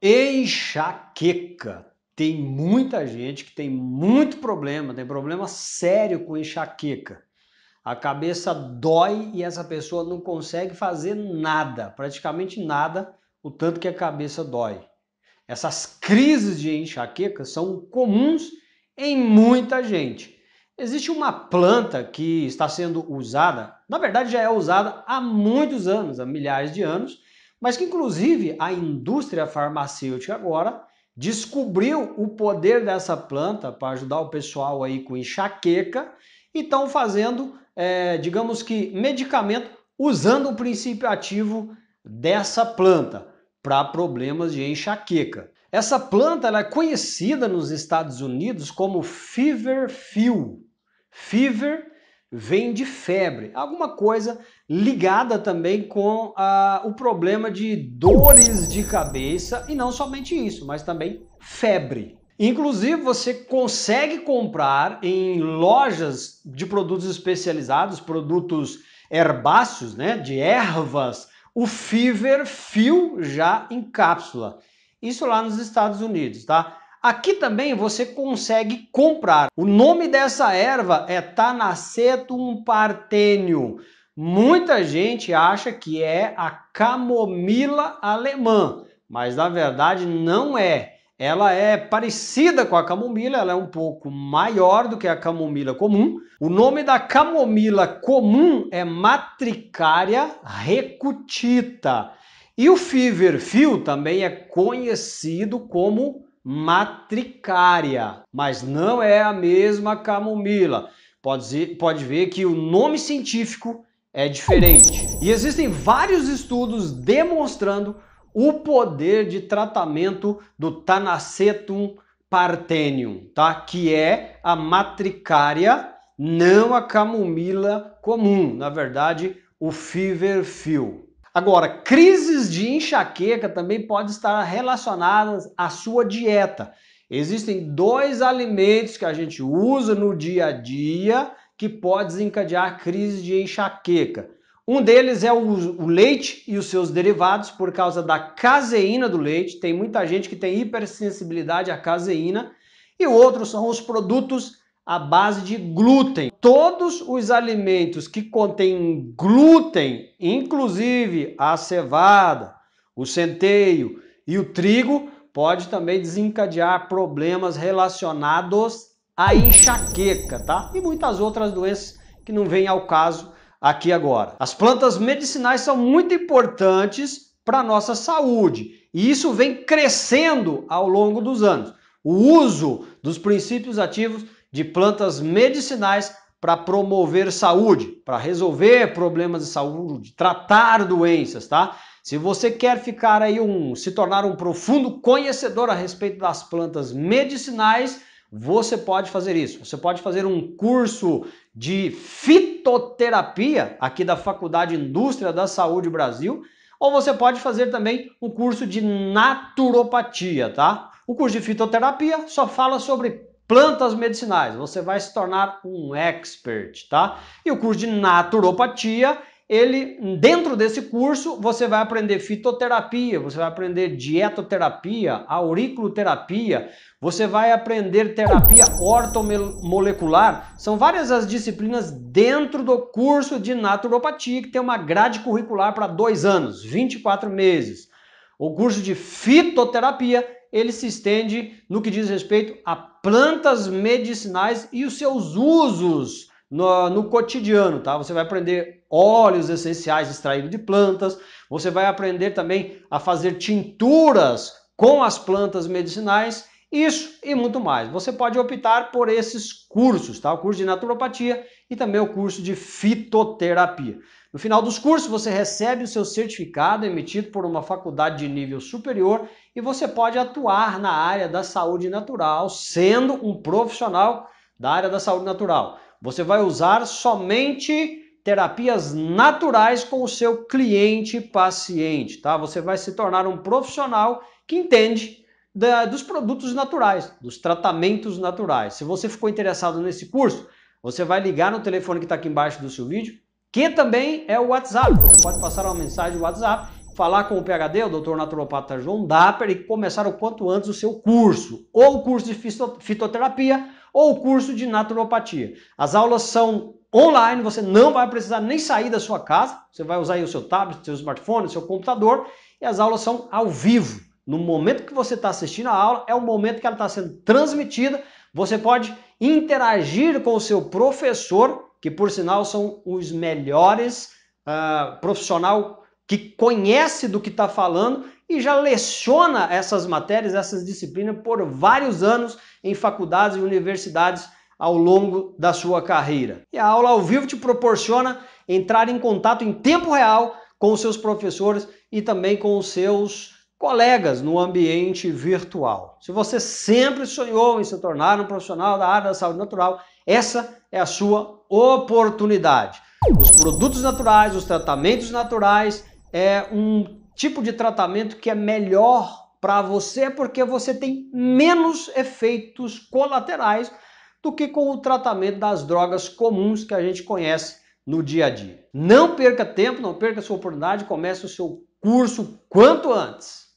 Enxaqueca. Tem muita gente que tem muito problema, tem problema sério com enxaqueca. A cabeça dói e essa pessoa não consegue fazer nada, praticamente nada, o tanto que a cabeça dói. Essas crises de enxaqueca são comuns em muita gente. Existe uma planta que está sendo usada, na verdade já é usada há muitos anos, há milhares de anos, mas que inclusive a indústria farmacêutica agora descobriu o poder dessa planta para ajudar o pessoal aí com enxaqueca e estão fazendo, é, digamos que, medicamento usando o princípio ativo dessa planta para problemas de enxaqueca. Essa planta é conhecida nos Estados Unidos como feverfew. Fever vem de febre, alguma coisa ligada também com ah, o problema de dores de cabeça e não somente isso, mas também febre. Inclusive, você consegue comprar em lojas de produtos especializados, produtos herbáceos, né, de ervas, o Fever Fio já em cápsula. Isso lá nos Estados Unidos, tá? Aqui também você consegue comprar. O nome dessa erva é Tanacetum partenium. Muita gente acha que é a camomila alemã, mas na verdade não é. Ela é parecida com a camomila, ela é um pouco maior do que a camomila comum. O nome da camomila comum é Matricaria recutita. E o feverfew também é conhecido como matricária, mas não é a mesma camomila. Pode, pode ver que o nome científico é diferente. E existem vários estudos demonstrando o poder de tratamento do Tanacetum partenium, tá? Que é a matricária, não a camomila comum, na verdade, o feverfew. Agora, crises de enxaqueca também podem estar relacionadas à sua dieta. Existem dois alimentos que a gente usa no dia a dia que pode desencadear crises de enxaqueca. Um deles é o, leite e os seus derivados por causa da caseína do leite. Tem muita gente que tem hipersensibilidade à caseína. E o outro são os produtos à base de glúten. Todos os alimentos que contêm glúten, inclusive a cevada, o centeio e o trigo, pode também desencadear problemas relacionados à enxaqueca, tá? E muitas outras doenças que não vêm ao caso aqui agora. As plantas medicinais são muito importantes para a nossa saúde e isso vem crescendo ao longo dos anos. O uso dos princípios ativos de plantas medicinais para promover saúde, para resolver problemas de saúde, tratar doenças, tá? Se você quer ficar aí um, se tornar um profundo conhecedor a respeito das plantas medicinais, você pode fazer isso. Você pode fazer um curso de fitoterapia aqui da Faculdade Indústria da Saúde Brasil, ou você pode fazer também um curso de naturopatia, tá? O curso de fitoterapia só fala sobre plantas medicinais. Você vai se tornar um expert, tá? E o curso de naturopatia, ele dentro desse curso você vai aprender fitoterapia, você vai aprender dietoterapia, auriculoterapia, você vai aprender terapia ortomolecular. São várias as disciplinas dentro do curso de naturopatia que tem uma grade curricular para dois anos, 24 meses. O curso de fitoterapia ele se estende no que diz respeito a plantas medicinais e os seus usos no, no cotidiano, tá? Você vai aprender óleos essenciais extraídos de plantas, você vai aprender também a fazer tinturas com as plantas medicinais, isso e muito mais. Você pode optar por esses cursos, tá? O curso de naturopatia e também o curso de fitoterapia. No final dos cursos, você recebe o seu certificado emitido por uma faculdade de nível superior e você pode atuar na área da saúde natural, sendo um profissional da área da saúde natural. Você vai usar somente terapias naturais com o seu cliente paciente, tá? Você vai se tornar um profissional que entende da, dos produtos naturais, dos tratamentos naturais. Se você ficou interessado nesse curso, você vai ligar no telefone que está aqui embaixo do seu vídeo, que também é o WhatsApp. Você pode passar uma mensagem no WhatsApp, falar com o PHD, o Dr. Naturopata João Dapper, e começar o quanto antes o seu curso, ou o curso de fitoterapia, ou o curso de naturopatia. As aulas são online, você não vai precisar nem sair da sua casa, você vai usar o seu tablet, seu smartphone, seu computador, e as aulas são ao vivo. No momento que você está assistindo a aula, é o momento que ela está sendo transmitida. Você pode interagir com o seu professor que por sinal são os melhores uh, profissional que conhece do que está falando e já leciona essas matérias, essas disciplinas por vários anos em faculdades e universidades ao longo da sua carreira. E a aula ao vivo te proporciona entrar em contato em tempo real com os seus professores e também com os seus colegas no ambiente virtual. Se você sempre sonhou em se tornar um profissional da área da saúde natural, essa é a sua oportunidade. Os produtos naturais, os tratamentos naturais é um tipo de tratamento que é melhor para você porque você tem menos efeitos colaterais do que com o tratamento das drogas comuns que a gente conhece no dia a dia. Não perca tempo, não perca sua oportunidade, comece o seu curso quanto antes.